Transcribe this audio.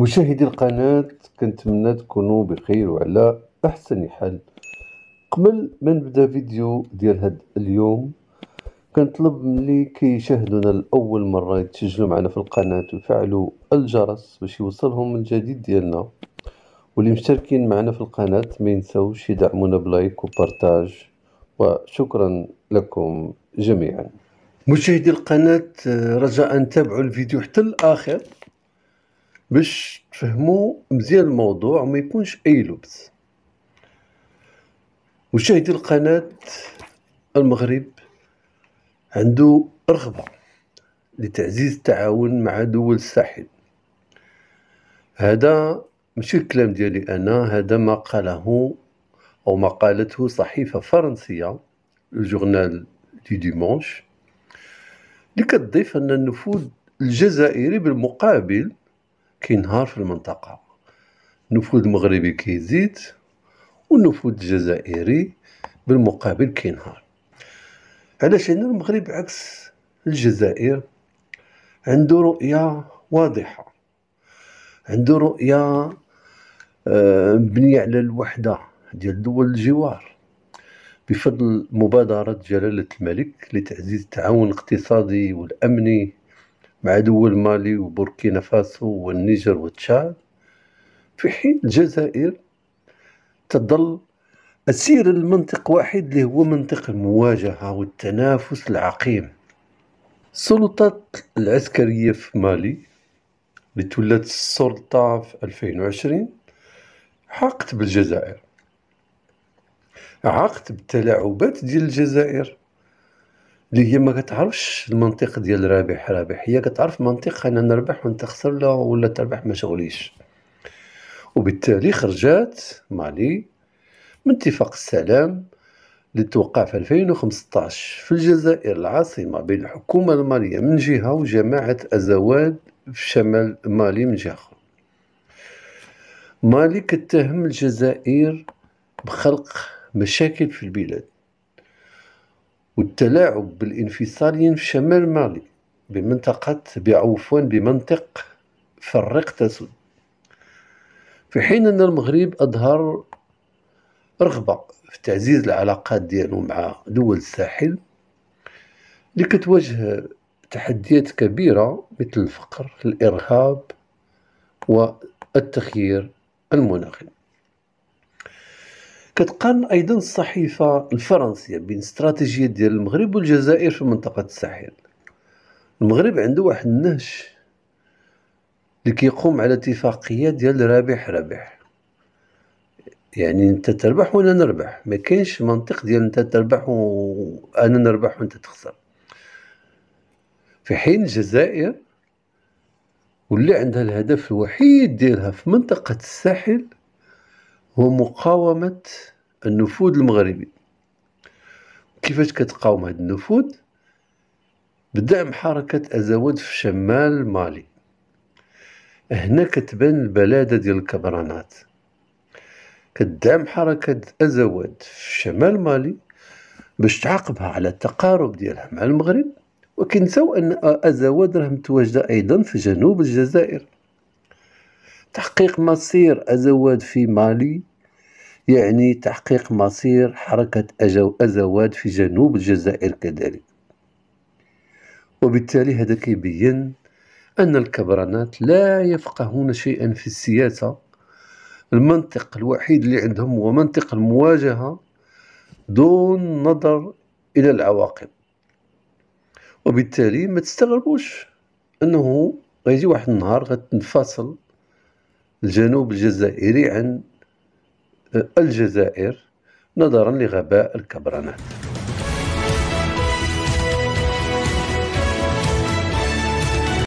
مشاهدي القناة كنتمنى تكونوا بخير وعلى أحسن حال قبل ما نبدا فيديو ديال هاد اليوم كنطلب ملي كيشاهدونا لأول مرة يتسجلوا معنا في القناة ويفعلوا الجرس باش يوصلهم الجديد ديالنا واللي مشتركين معنا في القناة ما ينسوش يدعمونا بلايك وبارتاج وشكرا لكم جميعا مشاهدي القناة آه، رجاء تابعوا الفيديو حتى الآخر باش تفهموا مزيان الموضوع وما يكونش اي لبس مشاهدي القناة المغرب عنده رغبة لتعزيز التعاون مع دول الساحل هذا ماشي الكلام ديالي انا هذا ما قاله او ما قالته صحيفه فرنسيه الجورنال دي ديمونش اللي كتضيف ان النفوذ الجزائري بالمقابل كينهار في المنطقة النفوذ المغربي كيزيد والنفوذ الجزائري بالمقابل كينهار علاش لأن المغرب عكس الجزائر عنده رؤية واضحة عنده رؤية آه، مبنية على الوحدة ديال دول الجوار بفضل مبادرة جلالة الملك لتعزيز التعاون الاقتصادي والأمني مع دول مالي وبوركينا فاسو والنيجر وتشاد في حين الجزائر تظل أسير المنطق واحد اللي هو منطق المواجهة والتنافس العقيم السلطات العسكرية في مالي اللي تولت السلطة في 2020 حاقت بالجزائر عقت بالتلاعبات ديال الجزائر اللي هي ما كتعرفش المنطق ديال رابح رابح هي كتعرف منطق انا نربح وانت تخسر لا ولا تربح ما شغليش وبالتالي خرجات مالي من اتفاق السلام اللي توقع في 2015 في الجزائر العاصمة بين الحكومة المالية من جهة وجماعة أزواد في شمال مالي من جهة أخرى مالي كتهم الجزائر بخلق مشاكل في البلاد والتلاعب بالإنفصاليين في شمال مالي بمنطقة بعوفوان بمنطق فرق تسد في حين أن المغرب أظهر رغبة في تعزيز العلاقات ديالو مع دول الساحل اللي كتواجه تحديات كبيرة مثل الفقر الإرهاب والتغيير المناخي كتقارن ايضا الصحيفه الفرنسيه بين استراتيجيه ديال المغرب والجزائر في منطقه الساحل المغرب عنده واحد النهج اللي كيقوم على اتفاقيه ديال رابح رابح يعني انت تربح وانا نربح ما كاينش منطق ديال انت تربح وانا نربح وانت تخسر في حين الجزائر واللي عندها الهدف الوحيد ديالها في منطقه الساحل ومقاومة النفوذ المغربي كيفاش كتقاوم هذا النفوذ بدعم حركة أزود في شمال مالي هنا كتبان البلادة ديال الكبرانات كدعم حركة أزود في شمال مالي باش تعاقبها على التقارب ديالها مع المغرب وكنساو أن أزود راه متواجدة أيضا في جنوب الجزائر تحقيق مصير أزواد في مالي يعني تحقيق مصير حركة أزواد في جنوب الجزائر كذلك وبالتالي هذا كيبين أن الكبرانات لا يفقهون شيئا في السياسة المنطق الوحيد اللي عندهم هو منطق المواجهة دون نظر إلى العواقب وبالتالي ما تستغربوش أنه غيجي واحد النهار غتنفصل الجنوب الجزائري عن آه، الجزائر نظرا لغباء الكبرنات